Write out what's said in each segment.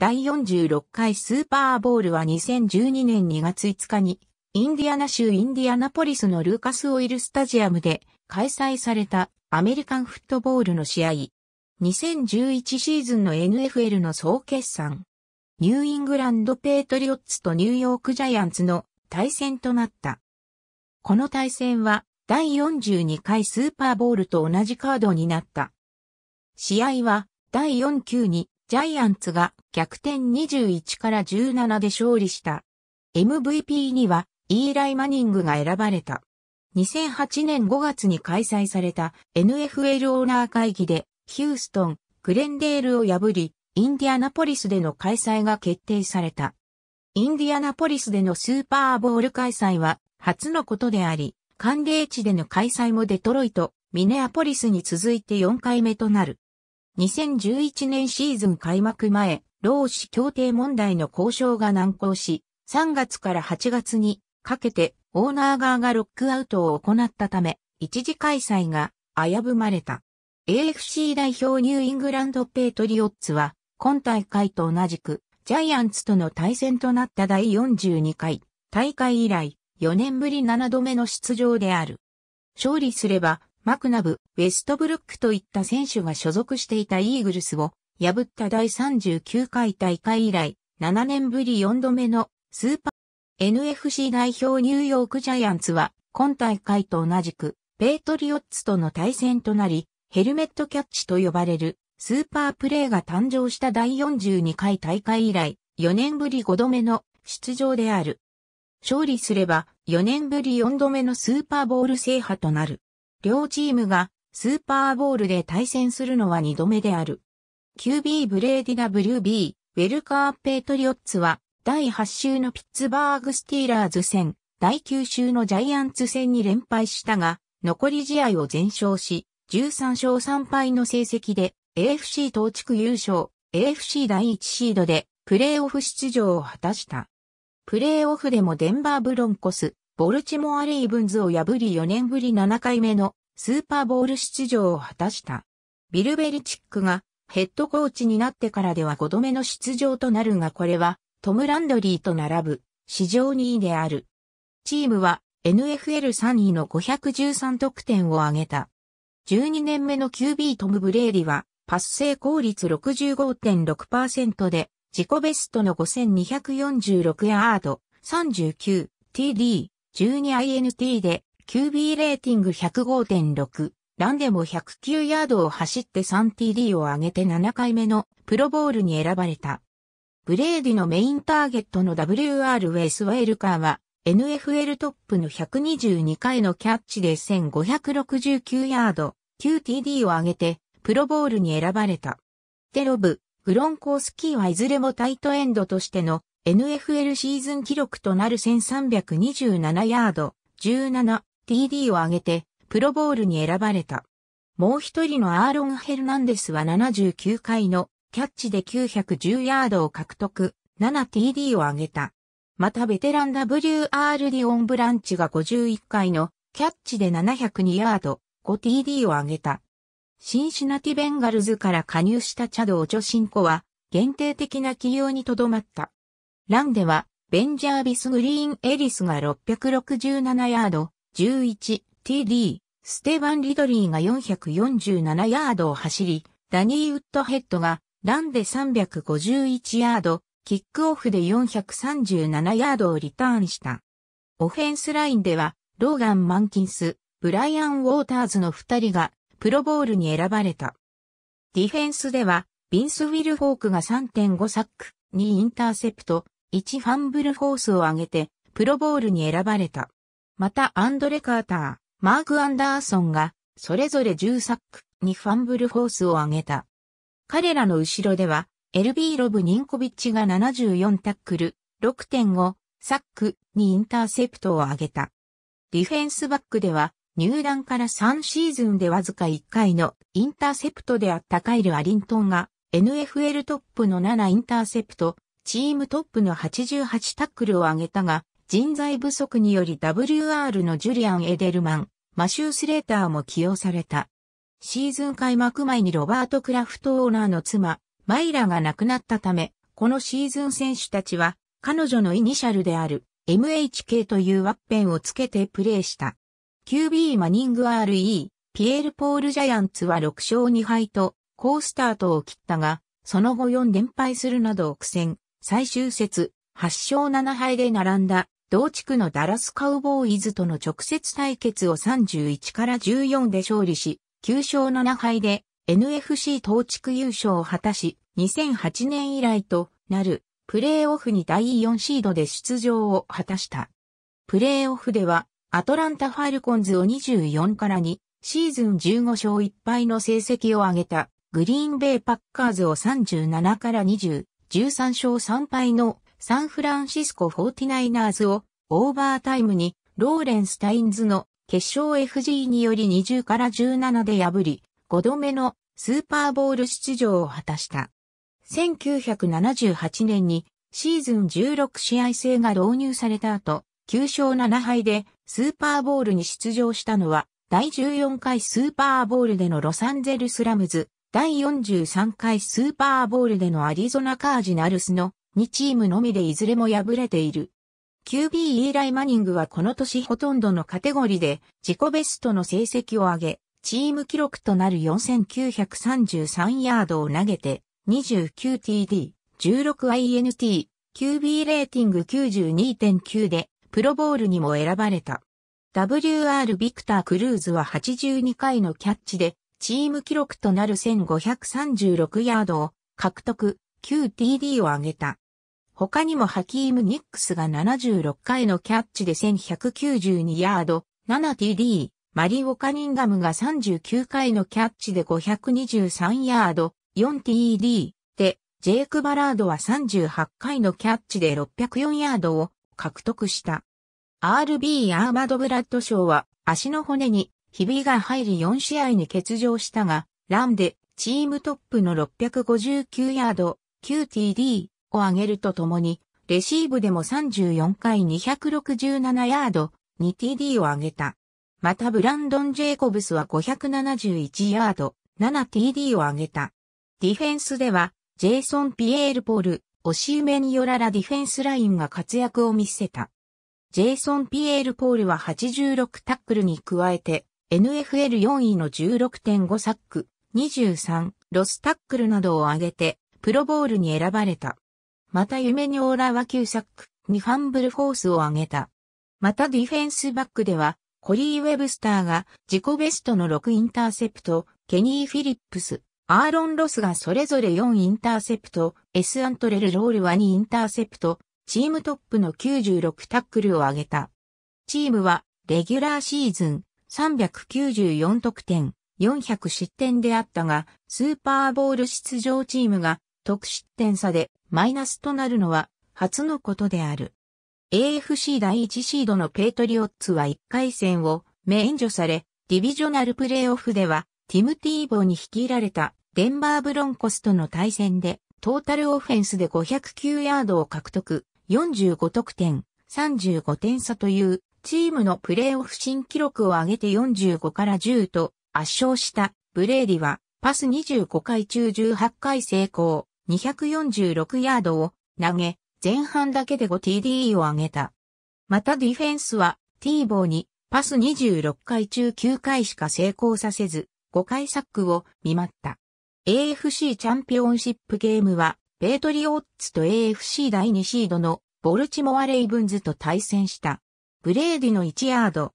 第46回スーパーボールは2012年2月5日に、インディアナ州インディアナポリスのルーカスオイルスタジアムで開催されたアメリカンフットボールの試合。2011シーズンの NFL の総決算。ニューイングランドペートリオッツとニューヨークジャイアンツの対戦となった。この対戦は第42回スーパーボールと同じカードになった。試合は第4球にジャイアンツが逆転21から17で勝利した。MVP にはイーライ・マニングが選ばれた。2008年5月に開催された NFL オーナー会議でヒューストン、グレンデールを破り、インディアナポリスでの開催が決定された。インディアナポリスでのスーパーボール開催は初のことであり、寒冷地での開催もデトロイト、ミネアポリスに続いて4回目となる。2011年シーズン開幕前、労使協定問題の交渉が難航し、3月から8月にかけてオーナー側がロックアウトを行ったため、一時開催が危ぶまれた。AFC 代表ニューイングランドペイトリオッツは、今大会と同じく、ジャイアンツとの対戦となった第42回大会以来、4年ぶり7度目の出場である。勝利すれば、マクナブ、ウェストブルックといった選手が所属していたイーグルスを破った第39回大会以来、7年ぶり4度目のスーパー NFC 代表ニューヨークジャイアンツは今大会と同じくペイトリオッツとの対戦となり、ヘルメットキャッチと呼ばれるスーパープレーが誕生した第42回大会以来、4年ぶり5度目の出場である。勝利すれば4年ぶり4度目のスーパーボール制覇となる。両チームがスーパーボールで対戦するのは2度目である。QB ブレーディ WB、ウェルカーペイトリオッツは、第8週のピッツバーグスティーラーズ戦、第9週のジャイアンツ戦に連敗したが、残り試合を全勝し、13勝3敗の成績で、AFC 東地区優勝、AFC 第1シードで、プレーオフ出場を果たした。プレーオフでもデンバーブロンコス、ボルチモア・レイブンズを破り4年ぶり7回目のスーパーボール出場を果たした。ビルベリチックがヘッドコーチになってからでは5度目の出場となるがこれはトム・ランドリーと並ぶ史上2位である。チームは NFL3 位の513得点を挙げた。12年目の QB トム・ブレーリはパス成功率65.6%で自己ベストの5246ヤード 39TD 12INT で QB レーティング105.6、ランでも109ヤードを走って 3TD を上げて7回目のプロボールに選ばれた。ブレーディのメインターゲットの WR ウェイス・ウェルカーは NFL トップの122回のキャッチで1569ヤード 9TD を上げてプロボールに選ばれた。テロブ、グロンコースキーはいずれもタイトエンドとしての NFL シーズン記録となる1327ヤード、17TD を上げて、プロボールに選ばれた。もう一人のアーロン・ヘルナンデスは79回のキャッチで910ヤードを獲得、7TD を上げた。またベテラン WR ディオン・ブランチが51回のキャッチで702ヤード、5TD を上げた。シンシナティ・ベンガルズから加入したチャド・オチョシンコは限定的な起用にとどまった。ランでは、ベンジャービスグリーンエリスが667ヤード、11TD、ステバン・リドリーが447ヤードを走り、ダニー・ウッドヘッドがランで351ヤード、キックオフで437ヤードをリターンした。オフェンスラインでは、ローガン・マンキンス、ブライアン・ウォーターズの2人がプロボールに選ばれた。ディフェンスでは、ビンス・ウィル・フォークが3.5サック、2インターセプト、1ファンブルフォースを挙げて、プロボールに選ばれた。またアンドレ・カーター、マーク・アンダーソンが、それぞれ10サックにファンブルフォースを挙げた。彼らの後ろでは、エルビー・ロブ・ニンコビッチが74タックル、6.5、サックにインターセプトを挙げた。ディフェンスバックでは、入団から3シーズンでわずか1回のインターセプトであったカイル・アリントンが NFL トップの7インターセプト、チームトップの88タックルを挙げたが、人材不足により WR のジュリアン・エデルマン、マシュー・スレーターも起用された。シーズン開幕前にロバート・クラフトオーナーの妻、マイラが亡くなったため、このシーズン選手たちは、彼女のイニシャルである MHK というワッペンをつけてプレーした。QB マニング RE、ピエール・ポール・ジャイアンツは6勝2敗と、好スタートを切ったが、その後4連敗するなど苦戦。最終節、8勝7敗で並んだ、同地区のダラスカウボーイズとの直接対決を31から14で勝利し、9勝7敗で NFC 同地区優勝を果たし、2008年以来となるプレーオフに第4シードで出場を果たした。プレーオフではアトランタ・ファルコンズを24から2、シーズン15勝1敗の成績を挙げたグリーンベイ・パッカーズを37から20、13勝3敗のサンフランシスコ 49ers をオーバータイムにローレンス・タインズの決勝 FG により20から17で破り、5度目のスーパーボール出場を果たした。1978年にシーズン16試合制が導入された後、9勝7敗でスーパーボールに出場したのは、第14回スーパーボールでのロサンゼルスラムズ第43回スーパーボールでのアリゾナカージナルスの2チームのみでいずれも敗れている。QB イーライ・マニングはこの年ほとんどのカテゴリーで自己ベストの成績を上げ、チーム記録となる4933ヤードを投げて 29TD、16INT、QB レーティング92.9でプロボールにも選ばれた。WR ビクター・クルーズは82回のキャッチでチーム記録となる1536ヤードを獲得、9TD を挙げた。他にもハキーム・ニックスが76回のキャッチで1192ヤード、7TD、マリオ・カニンガムが39回のキャッチで523ヤード、4TD で、ジェイク・バラードは38回のキャッチで604ヤードを獲得した。RB アーマド・ブラッド賞は足の骨にひびが入り4試合に欠場したが、ランでチームトップの659ヤード、9TD を上げるとともに、レシーブでも34回267ヤード、2TD を上げた。またブランドン・ジェイコブスは571ヤード、7TD を上げた。ディフェンスでは、ジェイソン・ピエール・ポール、押し埋めによららディフェンスラインが活躍を見せた。ジェイソン・ピエール・ポールは86タックルに加えて、NFL4 位の16.5サック、23、ロスタックルなどを挙げて、プロボールに選ばれた。また夢にオーラは9サック、2ファンブルフォースを挙げた。またディフェンスバックでは、コリー・ウェブスターが自己ベストの6インターセプト、ケニー・フィリップス、アーロン・ロスがそれぞれ4インターセプト、エス・アントレル・ロールは2インターセプト、チームトップの96タックルを挙げた。チームは、レギュラーシーズン、394得点、400失点であったが、スーパーボール出場チームが得失点差でマイナスとなるのは初のことである。AFC 第1シードのペイトリオッツは1回戦を免除され、ディビジョナルプレイオフでは、ティム・ティーボーに率いられたデンバーブロンコスとの対戦で、トータルオフェンスで509ヤードを獲得、45得点、35点差というチームのプレーオフ新記録を上げて45から10と圧勝したブレーディはパス25回中18回成功、246ヤードを投げ、前半だけで 5TD を上げた。またディフェンスはティーボーにパス26回中9回しか成功させず、5回サックを見舞った。AFC チャンピオンシップゲームは、ペイトリオッツと AFC 第2シードのボルチモアレイブンズと対戦した。ブレーディの1ヤード、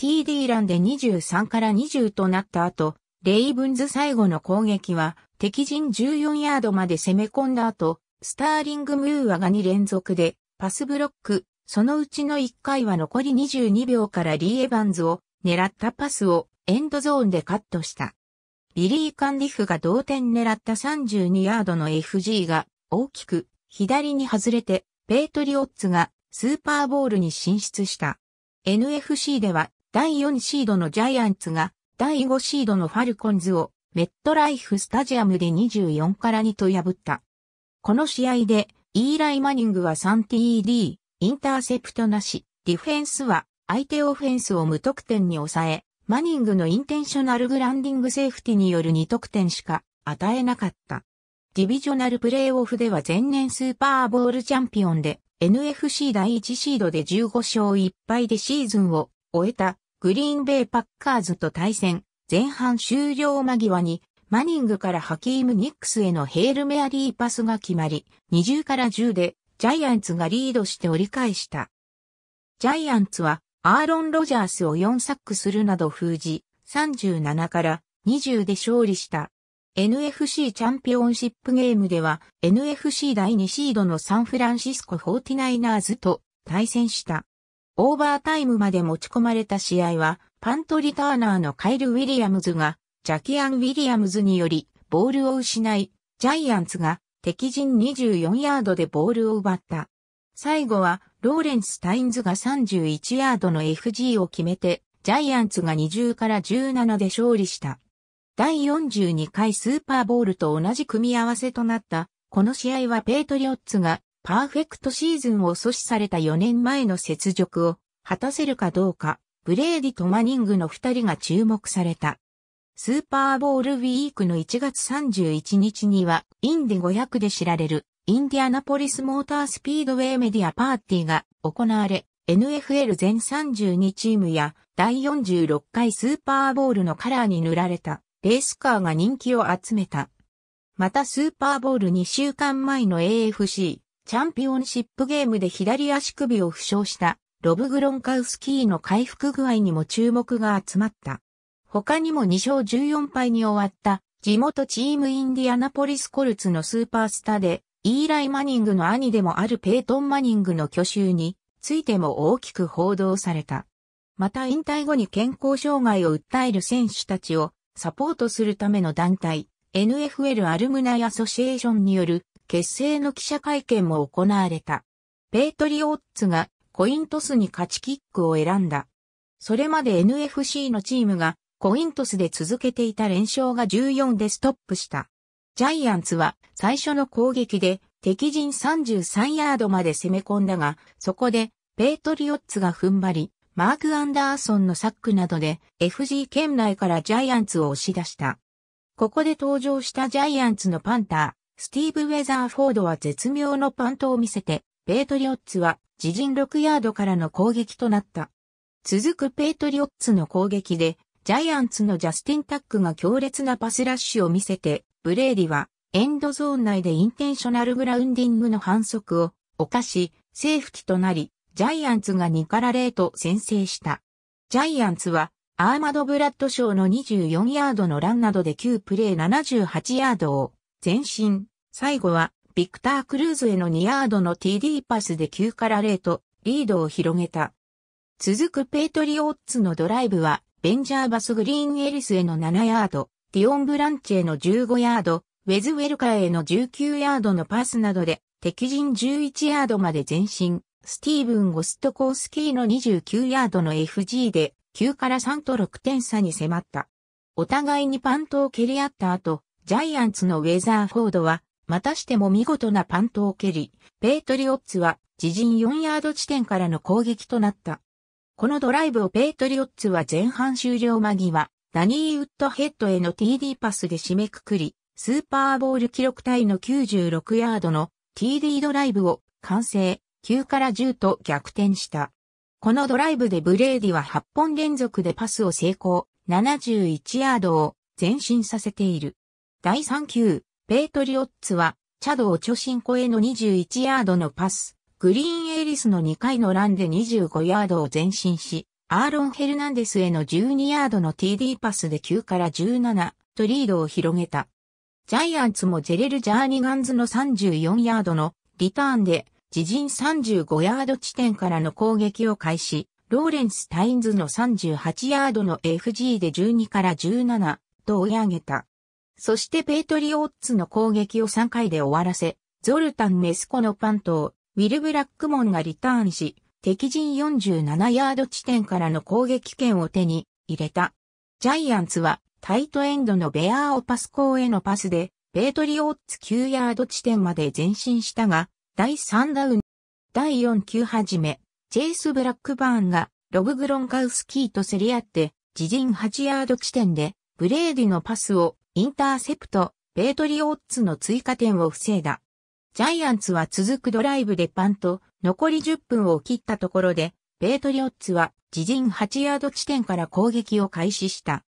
TD ランで23から20となった後、レイブンズ最後の攻撃は敵陣14ヤードまで攻め込んだ後、スターリング・ムーアが2連続でパスブロック、そのうちの1回は残り22秒からリー・エヴァンズを狙ったパスをエンドゾーンでカットした。ビリー・カンディフが同点狙った32ヤードの FG が大きく左に外れてペイトリオッツがスーパーボールに進出した。NFC では第4シードのジャイアンツが第5シードのファルコンズをメットライフスタジアムで24から2と破った。この試合でイーライ・マニングは 3TD、インターセプトなし、ディフェンスは相手オフェンスを無得点に抑え、マニングのインテンショナルグランディングセーフティによる2得点しか与えなかった。ディビジョナルプレイオフでは前年スーパーボールチャンピオンで NFC 第1シードで15勝1敗でシーズンを終えたグリーンベイパッカーズと対戦、前半終了間際にマニングからハキーム・ニックスへのヘールメアリーパスが決まり、20から10でジャイアンツがリードして折り返した。ジャイアンツはアーロン・ロジャースを4サックするなど封じ、37から20で勝利した。NFC チャンピオンシップゲームでは NFC 第2シードのサンフランシスコ 49ers と対戦した。オーバータイムまで持ち込まれた試合はパントリターナーのカイル・ウィリアムズがジャキアン・ウィリアムズによりボールを失い、ジャイアンツが敵陣24ヤードでボールを奪った。最後はローレンス・タインズが31ヤードの FG を決めてジャイアンツが20から17で勝利した。第42回スーパーボールと同じ組み合わせとなった、この試合はペイトリオッツがパーフェクトシーズンを阻止された4年前の雪辱を果たせるかどうか、ブレーディとマニングの2人が注目された。スーパーボールウィークの1月31日には、インディ500で知られる、インディアナポリスモータースピードウェイメディアパーティーが行われ、NFL 全32チームや第46回スーパーボールのカラーに塗られたレースカーが人気を集めた。またスーパーボール2週間前の AFC チャンピオンシップゲームで左足首を負傷したロブ・グロンカウスキーの回復具合にも注目が集まった。他にも2勝14敗に終わった地元チームインディアナポリスコルツのスーパースターでイーライ・マニングの兄でもあるペイトン・マニングの去就についても大きく報道された。また引退後に健康障害を訴える選手たちをサポートするための団体、NFL アルムナイアソシエーションによる結成の記者会見も行われた。ペイトリオッツがコイントスに勝ちキックを選んだ。それまで NFC のチームがコイントスで続けていた連勝が14でストップした。ジャイアンツは最初の攻撃で敵陣33ヤードまで攻め込んだが、そこでペイトリオッツが踏ん張り、マーク・アンダーソンのサックなどで FG 圏内からジャイアンツを押し出した。ここで登場したジャイアンツのパンター、スティーブ・ウェザーフォードは絶妙のパントを見せて、ペイトリオッツは自陣6ヤードからの攻撃となった。続くペイトリオッツの攻撃で、ジャイアンツのジャスティン・タックが強烈なパスラッシュを見せて、ブレーディはエンドゾーン内でインテンショナルグラウンディングの反則を犯し、セーフティとなり、ジャイアンツが2から0と先制した。ジャイアンツは、アーマド・ブラッド賞の24ヤードのランなどで9プレー78ヤードを前進。最後は、ビクター・クルーズへの2ヤードの TD パスで9から0とリードを広げた。続くペイトリオッツのドライブは、ベンジャーバス・グリーン・エリスへの7ヤード、ディオン・ブランチへの15ヤード、ウェズ・ウェルカーへの19ヤードのパスなどで、敵陣11ヤードまで前進。スティーブン・ゴストコースキーの29ヤードの FG で9から3と6点差に迫った。お互いにパントを蹴り合った後、ジャイアンツのウェザーフォードは、またしても見事なパントを蹴り、ペイトリオッツは自陣4ヤード地点からの攻撃となった。このドライブをペイトリオッツは前半終了間際、ダニー・ウッドヘッドへの TD パスで締めくくり、スーパーボール記録体の96ヤードの TD ドライブを完成。9から10と逆転した。このドライブでブレーディは8本連続でパスを成功、71ヤードを前進させている。第3球、ペイトリオッツは、チャドオチョシンコへの21ヤードのパス、グリーンエイリスの2回のランで25ヤードを前進し、アーロン・ヘルナンデスへの12ヤードの TD パスで9から17とリードを広げた。ジャイアンツもジェレル・ジャーニガンズの34ヤードのリターンで自陣35ヤード地点からの攻撃を開始、ローレンス・タインズの38ヤードの FG で12から17と追い上げた。そしてペイトリオッツの攻撃を3回で終わらせ、ゾルタン・メスコのパントをウィル・ブラックモンがリターンし、敵陣47ヤード地点からの攻撃権を手に入れた。ジャイアンツはタイトエンドのベアーオパスコーへのパスで、ペイトリオッツ9ヤード地点まで前進したが、第3ダウン、第4級はじめ、チェイス・ブラックバーンがロブ・グロンカウスキーと競り合って、自陣8ヤード地点で、ブレーディのパスをインターセプト、ベートリオッツの追加点を防いだ。ジャイアンツは続くドライブでパンと、残り10分を切ったところで、ベートリオッツは自陣8ヤード地点から攻撃を開始した。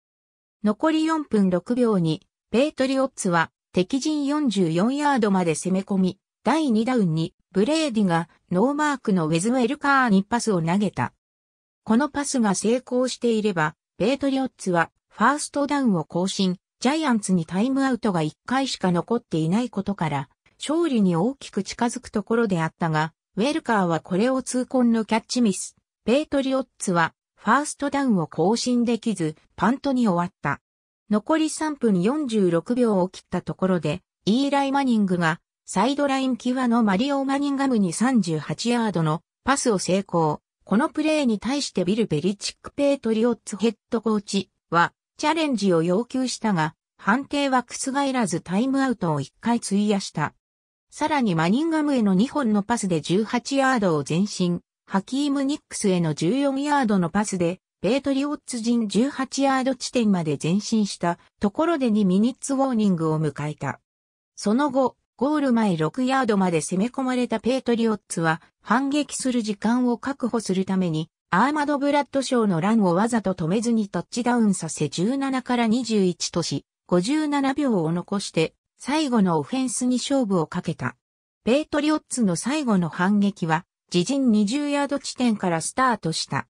残り4分6秒に、ベートリオッツは敵陣44ヤードまで攻め込み、第2ダウンにブレーディがノーマークのウェズウェルカーにパスを投げた。このパスが成功していれば、ベイトリオッツはファーストダウンを更新、ジャイアンツにタイムアウトが1回しか残っていないことから、勝利に大きく近づくところであったが、ウェルカーはこれを痛恨のキャッチミス。ベイトリオッツは、ファーストダウンを更新できず、パントに終わった。残り3分46秒を切ったところで、イーライ・マニングがサイドライン際のマリオ・マニンガムに38ヤードのパスを成功。このプレーに対してビル・ベリチック・ペイトリオッツヘッドコーチはチャレンジを要求したが、判定は覆らずタイムアウトを1回費やした。さらにマニンガムへの2本のパスで18ヤードを前進、ハキーム・ニックスへの14ヤードのパスで、ペイトリオッツ陣18ヤード地点まで前進したところで2ミニッツウォーニングを迎えた。その後、ゴール前6ヤードまで攻め込まれたペイトリオッツは反撃する時間を確保するためにアーマド・ブラッドショーのランをわざと止めずにタッチダウンさせ17から21とし57秒を残して最後のオフェンスに勝負をかけた。ペイトリオッツの最後の反撃は自陣20ヤード地点からスタートした。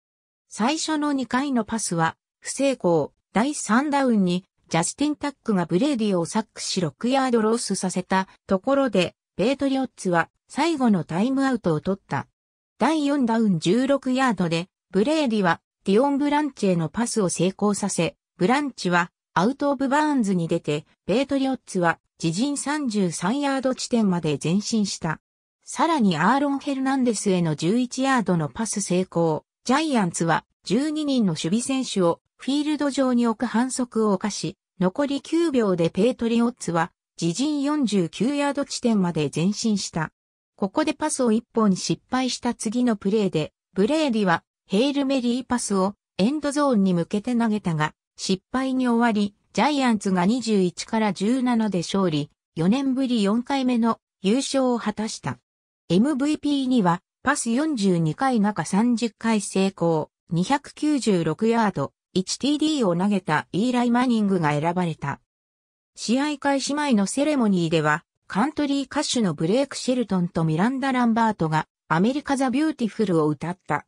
最初の2回のパスは不成功。第3ダウンにジャスティン・タックがブレーディをサックし6ヤードロースさせたところで、ペートリオッツは最後のタイムアウトを取った。第4ダウン16ヤードで、ブレーディはディオン・ブランチへのパスを成功させ、ブランチはアウト・オブ・バーンズに出て、ペートリオッツは自陣33ヤード地点まで前進した。さらにアーロン・ヘルナンデスへの11ヤードのパス成功。ジャイアンツは12人の守備選手をフィールド上に置く反則を犯し、残り9秒でペイトリオッツは自陣49ヤード地点まで前進した。ここでパスを1本失敗した次のプレーで、ブレーディはヘイルメリーパスをエンドゾーンに向けて投げたが、失敗に終わり、ジャイアンツが21から17で勝利、4年ぶり4回目の優勝を果たした。MVP には、パス42回中30回成功、296ヤード、1TD を投げたイーライ・マニングが選ばれた。試合開始前のセレモニーでは、カントリー歌手のブレイク・シェルトンとミランダ・ランバートがアメリカ・ザ・ビューティフルを歌った。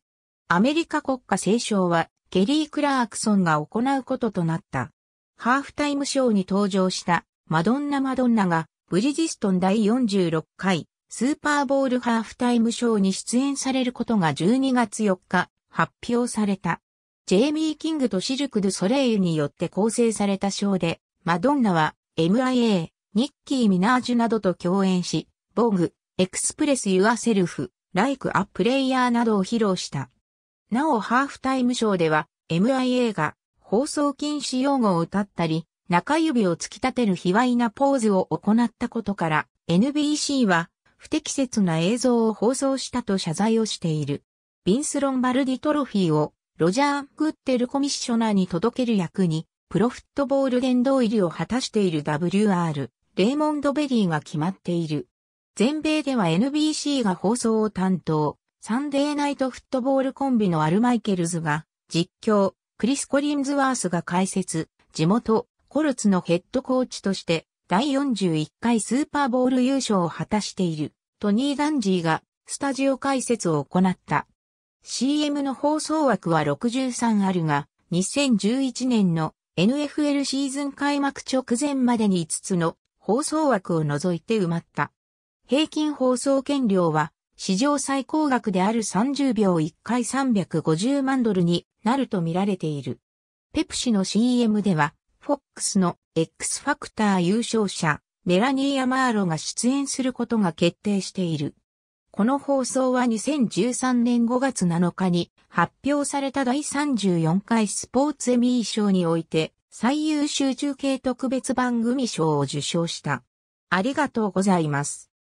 アメリカ国歌斉唱はケリー・クラークソンが行うこととなった。ハーフタイムショーに登場したマドンナ・マドンナがブリヂストン第46回スーパーボールハーフタイムショーに出演されることが12月4日発表された。ジェイミー・キングとシルク・ドゥ・ソレイユによって構成されたショーで、マドンナは MIA、ニッキー・ミナージュなどと共演し、ボーグ、エクスプレス・ユア・セルフ、ライク・ア・プレイヤーなどを披露した。なおハーフタイムショーでは、MIA が放送禁止用語を歌ったり、中指を突き立てる卑猥なポーズを行ったことから、NBC は不適切な映像を放送したと謝罪をしている。ビンス・ロンバルディトロフィーをロジャー・グッテルコミッショナーに届ける役に、プロフットボール殿堂入りを果たしている WR、レイモンド・ベリーが決まっている。全米では NBC が放送を担当、サンデーナイトフットボールコンビのアルマイケルズが実況、クリス・コリンズワースが解説、地元、コルツのヘッドコーチとして、第41回スーパーボール優勝を果たしている、トニー・ダンジーがスタジオ解説を行った。CM の放送枠は63あるが、2011年の NFL シーズン開幕直前までに5つの放送枠を除いて埋まった。平均放送権料は史上最高額である30秒1回350万ドルになるとみられている。ペプシの CM では、FOX の X ファクター優勝者、メラニー・アマーロが出演することが決定している。この放送は2013年5月7日に発表された第34回スポーツエミー賞において最優秀中継特別番組賞を受賞した。ありがとうございます。